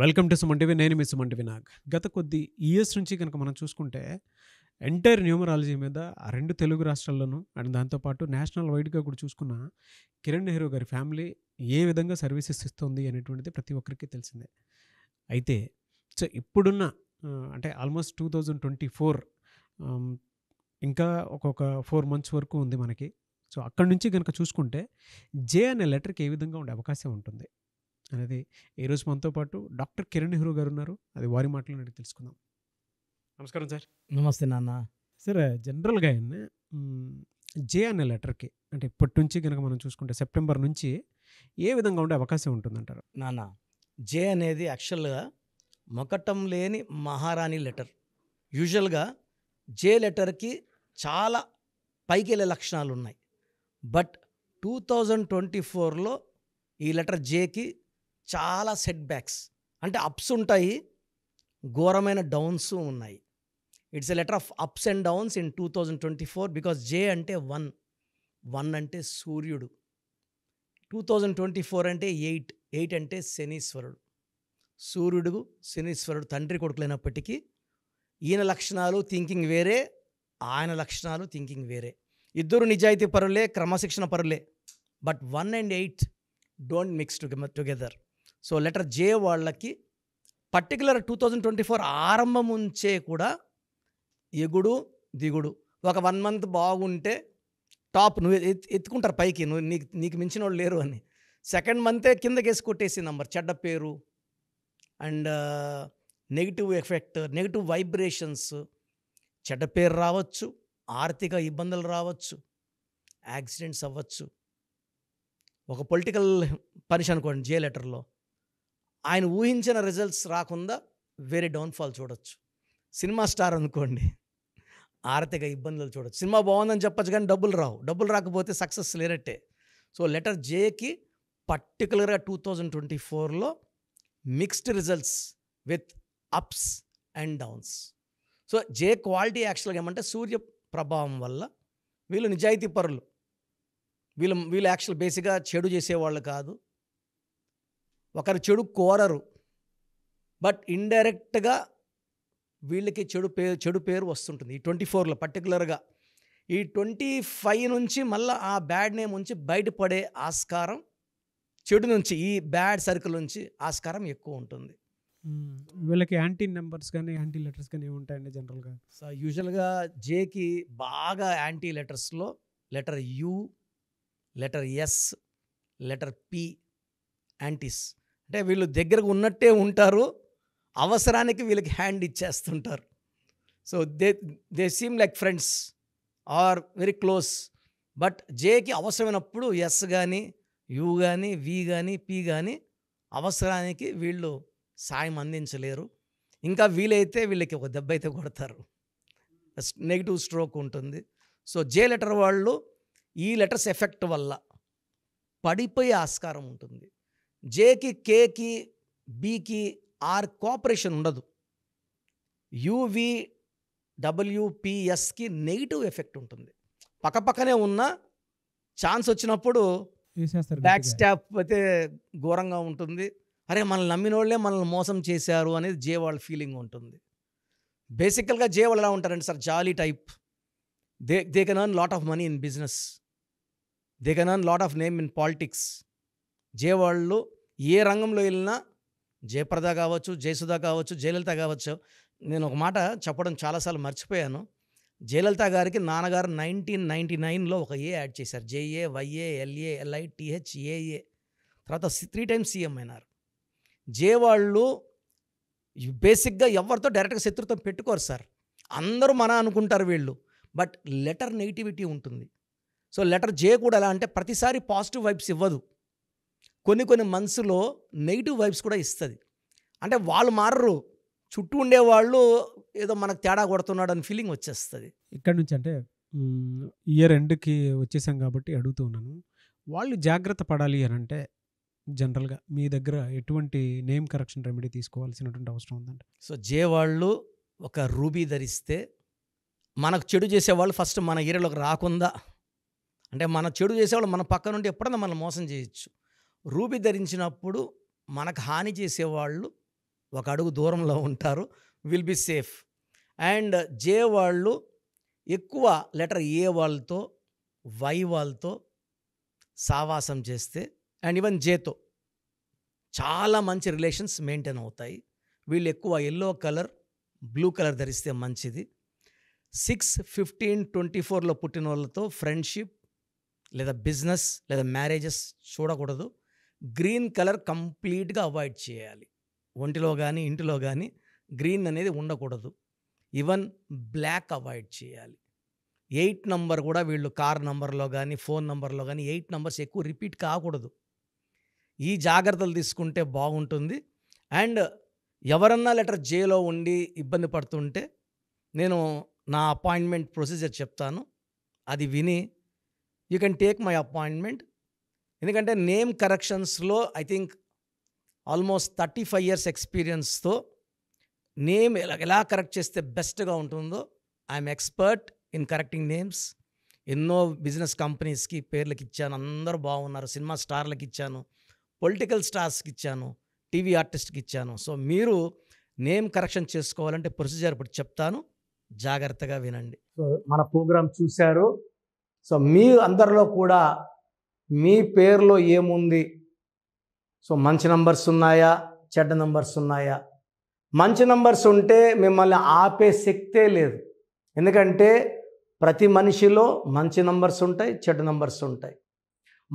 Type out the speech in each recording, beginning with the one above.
welcome to Suman TV నేను మీ Suman TV గత కొద్ది ఇయర్స్ నుంచి కనుక మనం చూసుకుంటే ఎంటైర్ న్యూమరాలజీ మీద ఆ రెండు తెలుగు రాష్ట్రాల్లోనూ అండ్ దాంతోపాటు నేషనల్ వైడ్గా కూడా చూసుకున్న కిరణ్ నెహ్రూ గారి ఫ్యామిలీ ఏ విధంగా సర్వీసెస్ ఇస్తుంది అనేటువంటిది ప్రతి ఒక్కరికి తెలిసిందే అయితే సో ఇప్పుడున్న అంటే almost two thousand twenty four ఇంకా ఒక్కొక్క ఫోర్ మంత్స్ వరకు ఉంది మనకి సో అక్కడి నుంచి కనుక చూసుకుంటే జే అనే లెటర్కి ఏ విధంగా ఉండే అవకాశం ఉంటుంది అనేది ఈరోజు మనతో పాటు డాక్టర్ కిరణ్ నెహ్రూ గారు ఉన్నారు అది వారి మాటలను అడిగి తెలుసుకుందాం నమస్కారం సార్ నమస్తే నాన్న సార్ జనరల్గా జే అనే లెటర్కి అంటే ఇప్పటి నుంచి కనుక మనం చూసుకుంటే సెప్టెంబర్ నుంచి ఏ విధంగా ఉండే అవకాశం ఉంటుందంటారు నాన్న జే అనేది యాక్చువల్గా మొకటం లేని మహారాణి లెటర్ యూజువల్గా జే లెటర్కి చాలా పైకి వెళ్ళే లక్షణాలు ఉన్నాయి బట్ టూ థౌజండ్ ట్వంటీ ఫోర్లో ఈ లెటర్ జేకి చాలా సెట్ బ్యాక్స్ అంటే అప్స్ ఉంటాయి ఘోరమైన డౌన్స్ ఉన్నాయి it's a letter of ups and downs in two thousand twenty four because J అంటే వన్ వన్ అంటే సూర్యుడు టూ థౌజండ్ ట్వంటీ ఫోర్ అంటే ఎయిట్ ఎయిట్ అంటే శనీశ్వరుడు సూర్యుడు శనీశ్వరుడు తండ్రి కొడుకులైనప్పటికీ ఈయన లక్షణాలు థింకింగ్ వేరే ఆయన లక్షణాలు థింకింగ్ వేరే ఇద్దరు నిజాయితీ పరులే క్రమశిక్షణ పరులే but one and eight don't mix together so letter J వాళ్ళకి particular two thousand twenty four ఆరంభం ఉంచే కూడా ఎగుడు దిగుడు ఒక వన్ మంత్ బాగుంటే టాప్ నువ్వు ఎత్తుకుంటారు పైకి నువ్వు నీకు నీకు మించిన వాళ్ళు లేరు అని సెకండ్ మంతే కిందకేసి కొట్టేసి నంబర్ చెడ్డ పేరు and negative effect negative vibrations చెడ్డ పేరు రావచ్చు ఆర్థిక ఇబ్బందులు రావచ్చు యాక్సిడెంట్స్ అవ్వచ్చు ఒక పొలిటికల్ పనిష్ అనుకోండి జే లెటర్లో ఆయన ఊహించిన రిజల్ట్స్ రాకుండా వేరే డౌన్ఫాల్ చూడొచ్చు సినిమా స్టార్ అనుకోండి ఆర్థిక ఇబ్బందులు చూడొచ్చు సినిమా బాగుందని చెప్పచ్చు కానీ డబ్బులు రావు డబ్బులు రాకపోతే సక్సెస్ లేనట్టే సో లెటర్ జేకి పర్టికులర్గా టూ థౌజండ్ ట్వంటీ ఫోర్లో mixed results with ups and downs so J quality యాక్చువల్గా ఏమంటే సూర్య ప్రభావం వల్ల వీళ్ళు నిజాయితీ పరులు వీళ్ళు వీళ్ళు యాక్చువల్ బేసిక్గా చెడు చేసేవాళ్ళు కాదు ఒకరు చెడు కోరరు బట్ ఇండైరెక్ట్గా వీళ్ళకి చెడు పేరు చెడు పేరు వస్తుంటుంది ఈ ట్వంటీ ఫోర్లో పర్టికులర్గా ఈ ట్వంటీ ఫైవ్ నుంచి మళ్ళీ ఆ బ్యాడ్ నేమ్ నుంచి బయటపడే ఆస్కారం చెడు నుంచి ఈ బ్యాడ్ సర్కిల్ నుంచి ఆస్కారం ఎక్కువ ఉంటుంది వీళ్ళకి యాంటీ నెంబర్స్ కానీ యాంటీ లెటర్స్ కానీ ఉంటాయండి జనరల్గా సో యూజువల్గా జేకి బాగా యాంటీ లెటర్స్లో letter U letter S letter P antis అంటే వీళ్ళు దగ్గరకు ఉన్నట్టే ఉంటారు అవసరానికి వీళ్ళకి హ్యాండ్ ఇచ్చేస్తుంటారు so they they seem like friends are very close but జేకి అవసరమైనప్పుడు ఎస్ కానీ యు కానీ వి కానీ పి కానీ అవసరానికి వీళ్ళు సాయం అందించలేరు ఇంకా వీలైతే వీళ్ళకి ఒక దెబ్బ అయితే కొడతారు నెగిటివ్ స్ట్రోక్ ఉంటుంది సో జే లెటర్ వాళ్ళు ఈ లెటర్స్ ఎఫెక్ట్ వల్ల పడిపోయే ఆస్కారం ఉంటుంది జేకి కేకి బికి ఆర్ కోఆపరేషన్ ఉండదు యువి డబ్ల్యూపిఎస్కి నెగిటివ్ ఎఫెక్ట్ ఉంటుంది పక్కపక్కనే ఉన్న ఛాన్స్ వచ్చినప్పుడు బ్యాక్ స్టాప్ అయితే ఘోరంగా ఉంటుంది అరే మనల్ని నమ్మిన వాళ్ళే మనల్ని మోసం చేశారు అనేది జే వాళ్ళ ఫీలింగ్ ఉంటుంది బేసికల్గా జే వాళ్ళు ఎలా ఉంటారండి sir jolly type they they can earn lot of money in business they can earn lot of name in politics జయవాళ్ళు ఏ రంగంలో వెళ్ళినా జయప్రద కావచ్చు జయసుధ కావచ్చు జయలలిత కావచ్చు నేను ఒక మాట చెప్పడం చాలాసార్లు మర్చిపోయాను జయలలిత గారికి నాన్నగారు నైన్టీన్ నైంటీ నైన్లో ఒక ఏ యాడ్ చేశారు JA YA LA LI TH AA తర్వాత త్రీ టైమ్స్ సీఎం అయినారు జయవాళ్ళు బేసిక్గా ఎవరితో డైరెక్ట్గా శత్రుత్వం పెట్టుకోరు సార్ అందరూ మన అనుకుంటారు వీళ్ళు బట్ లెటర్ నెగిటివిటీ ఉంటుంది సో లెటర్ జే కూడా ఎలా అంటే ప్రతిసారి పాజిటివ్ వైబ్స్ ఇవ్వదు కొన్ని కొన్ని మనసులో నెగిటివ్ వైబ్స్ కూడా ఇస్తుంది అంటే వాళ్ళు మారరు చుట్టూ ఉండేవాళ్ళు ఏదో మనకు తేడా కొడుతున్నాడు అని ఫీలింగ్ వచ్చేస్తుంది ఇక్కడ నుంచి అంటే ఇయర్ ఎండ్కి వచ్చేసాం కాబట్టి అడుగుతూ ఉన్నాను వాళ్ళు జాగ్రత్త పడాలి అని అంటే జనరల్గా మీ దగ్గర ఎటువంటి నేమ్ కరెక్షన్ రెమెడీ తీసుకోవాల్సినటువంటి అవసరం ఉందండి సో జే వాళ్ళు ఒక రూబీ ధరిస్తే మనకు చెడు చేసేవాళ్ళు ఫస్ట్ మన ఏరియాలోకి రాకుండా అంటే మన చెడు చేసేవాళ్ళు మన పక్క నుండి ఎప్పుడన్నా మనం మోసం చేయొచ్చు రూబి ధరించినప్పుడు మనకు హాని చేసేవాళ్ళు ఒక అడుగు దూరంలో ఉంటారు will be safe and J వాళ్ళు ఎక్కువ లెటర్ ఏ వాళ్ళతో వై వాళ్ళతో సావాసం చేస్తే అండ్ ఈవెన్ జేతో చాలా మంచి రిలేషన్స్ మెయింటైన్ అవుతాయి వీళ్ళు ఎక్కువ ఎల్లో కలర్ బ్లూ కలర్ ధరిస్తే మంచిది సిక్స్ ఫిఫ్టీన్ ట్వంటీ ఫోర్లో పుట్టిన వాళ్ళతో ఫ్రెండ్షిప్ లేదా బిజినెస్ లేదా మ్యారేజెస్ చూడకూడదు గ్రీన్ కలర్ కంప్లీట్గా అవాయిడ్ చేయాలి ఒంటిలో కానీ ఇంటిలో కానీ గ్రీన్ అనేది ఉండకూడదు ఈవెన్ బ్లాక్ అవాయిడ్ చేయాలి ఎయిట్ నంబర్ కూడా వీళ్ళు కార్ నంబర్లో కానీ ఫోన్ నంబర్లో కానీ ఎయిట్ నంబర్స్ ఎక్కువ రిపీట్ కాకూడదు ఈ జాగ్రత్తలు తీసుకుంటే బాగుంటుంది అండ్ ఎవరన్నా లెటర్ జేలో ఉండి ఇబ్బంది పడుతుంటే నేను నా అపాయింట్మెంట్ ప్రొసీజర్ చెప్తాను అది విని you can take my appointment ఎందుకంటే నేమ్ కరెక్షన్స్లో I think almost thirty five years ఎక్స్పీరియన్స్తో నేమ్ ఎలా ఎలా కరెక్ట్ చేస్తే బెస్ట్గా ఉంటుందో I'm expert in correcting names ఎన్నో బిజినెస్ కంపెనీస్కి పేర్లకి ఇచ్చాను అందరూ బాగున్నారు సినిమా స్టార్లకి ఇచ్చాను పొలిటికల్ స్టార్స్కి ఇచ్చాను టీవీ ఆర్టిస్ట్కి ఇచ్చాను సో మీరు నేమ్ కరెక్షన్ చేసుకోవాలంటే ప్రొసీజర్ ఇప్పుడు చెప్తాను జాగ్రత్తగా వినండి సో మన ప్రోగ్రామ్ చూశారు సో మీ అందరిలో కూడా మీ పేరులో ఏముంది సో మంచి నంబర్స్ ఉన్నాయా చెడ్డ నంబర్స్ ఉన్నాయా మంచి నంబర్స్ ఉంటే మిమ్మల్ని ఆపే శక్తే లేదు ఎందుకంటే ప్రతి మనిషిలో మంచి నంబర్స్ ఉంటాయి చెడ్డ నంబర్స్ ఉంటాయి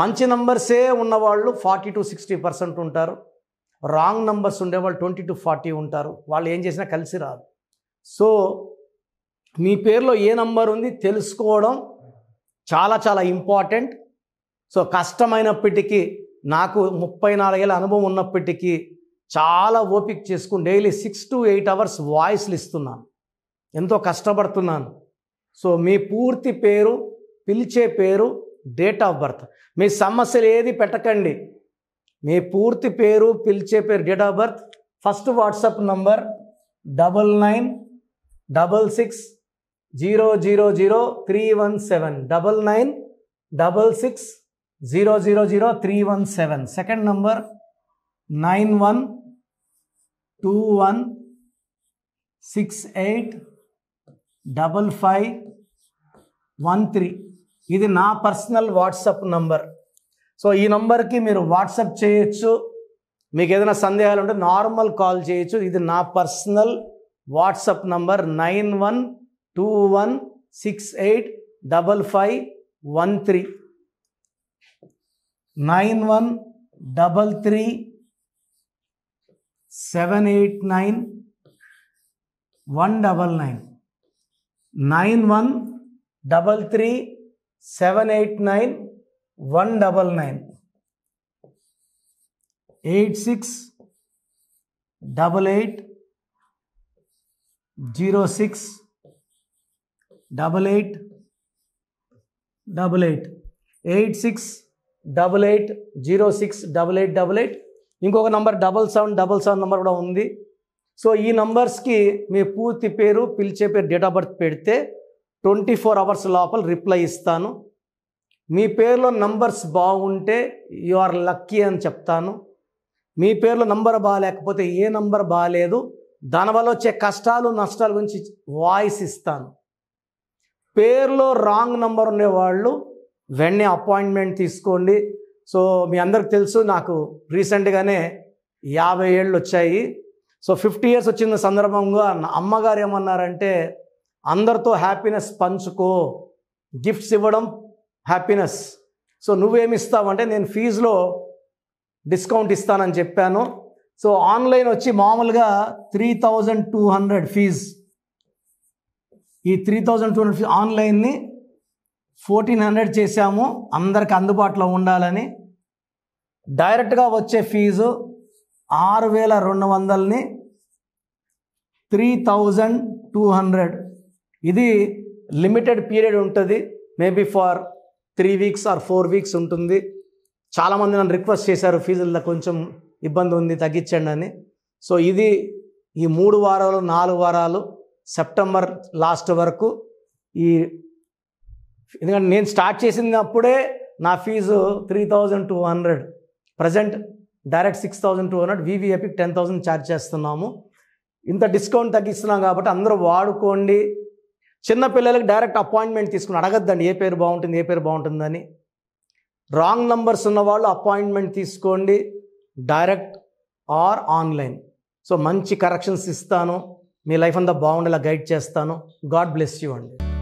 మంచి నంబర్సే ఉన్నవాళ్ళు ఫార్టీ టు సిక్స్టీ పర్సెంట్ ఉంటారు రాంగ్ నంబర్స్ ఉండేవాళ్ళు ట్వంటీ టు ఫార్టీ ఉంటారు వాళ్ళు ఏం చేసినా కలిసి రాదు సో మీ పేరులో ఏ నంబర్ ఉంది తెలుసుకోవడం చాలా చాలా ఇంపార్టెంట్ సో కష్టమైనప్పటికీ నాకు ముప్పై నాలుగేళ్ళ అనుభవం ఉన్నప్పటికీ చాలా ఓపిక చేసుకుని daily six to eight hours వాయిస్లు ఇస్తున్నాను ఎంతో కష్టపడుతున్నాను సో మీ పూర్తి పేరు పిలిచే పేరు డేట్ ఆఫ్ బర్త్ మీ సమస్యలు ఏది పెట్టకండి మీ పూర్తి పేరు పిలిచే పేరు date of birth first WhatsApp number double nine double six zero zero zero three one seven double nine double six zero zero zero three one seven second number nine one two one six eight double five one three ఇది నా personal WhatsApp number so ఈ నంబర్కి మీరు WhatsApp చేయొచ్చు మీకు ఏదైనా సందేహాలు ఉంటే నార్మల్ కాల్ చేయొచ్చు ఇది నా personal WhatsApp number nine one two one six eight double five one three nine one double three seven eight nine one double nine nine one double three seven eight nine one double nine eight six double eight zero six double eight double eight eight six double eight zero six double eight double eight ఇంకొక number double seven double seven number కూడా ఉంది so ఈ నంబర్స్కి మీ పూర్తి పేరు పిలిచే పేరు date of birth పెడితే twenty four hours లోపల రిప్లై ఇస్తాను మీ పేరులో నంబర్స్ బాగుంటే యు ఆర్ లక్కీ అని చెప్తాను మీ పేరులో నంబర్ బాగాలేకపోతే ఏ నంబర్ బాగాలేదు దానివల్ల వచ్చే కష్టాలు నష్టాల గురించి వాయిస్ ఇస్తాను పేరులో రాంగ్ నంబర్ ఉండేవాళ్ళు వెంటనే అపాయింట్మెంట్ తీసుకోండి సో మీ అందరికి తెలుసు నాకు రీసెంట్గానే యాభై ఏళ్ళు వచ్చాయి సో ఫిఫ్టీ ఇయర్స్ వచ్చిన సందర్భంగా నా అమ్మగారు ఏమన్నారంటే అందరితో హ్యాపీనెస్ పంచుకో గిఫ్ట్స్ ఇవ్వడం హ్యాపీనెస్ సో నువ్వేమిస్తావంటే నేను ఫీజులో డిస్కౌంట్ ఇస్తానని చెప్పాను సో ఆన్లైన్ వచ్చి మామూలుగా three thousand two hundred fees ఈ three thousand two hundred fees ఆన్లైన్ని ఫోర్టీన్ హండ్రెడ్ చేశాము అందరికి అందుబాటులో ఉండాలని డైరెక్ట్గా వచ్చే ఫీజు ఆరు వేల రెండు వందలని త్రీ థౌజండ్ టూ హండ్రెడ్ ఇది లిమిటెడ్ పీరియడ్ ఉంటుంది maybe for three weeks or four weeks ఉంటుంది చాలామంది నన్ను రిక్వెస్ట్ చేశారు ఫీజుల్లో కొంచెం ఇబ్బంది ఉంది తగ్గించండి అని సో ఇది ఈ మూడు వారాలు నాలుగు వారాలు సెప్టెంబర్ లాస్ట్ వరకు ఈ ఎందుకంటే నేను స్టార్ట్ చేసినప్పుడే నా fees three thousand two hundred present direct six thousand two hundred వీవీఏపీకి టెన్ థౌసండ్ ఛార్జ్ చేస్తున్నాము ఇంత డిస్కౌంట్ తగ్గిస్తున్నాం కాబట్టి అందరూ వాడుకోండి చిన్న పిల్లలకి డైరెక్ట్ అపాయింట్మెంట్ తీసుకుని అడగద్దండి ఏ పేరు బాగుంటుంది ఏ పేరు బాగుంటుందని రాంగ్ నంబర్స్ ఉన్న వాళ్ళు అపాయింట్మెంట్ తీసుకోండి డైరెక్ట్ ఆర్ ఆన్లైన్ సో మంచి కరెక్షన్స్ ఇస్తాను మీ లైఫ్ అంతా బాగుండేలా గైడ్ చేస్తాను గాడ్ బ్లెస్ యూ అండి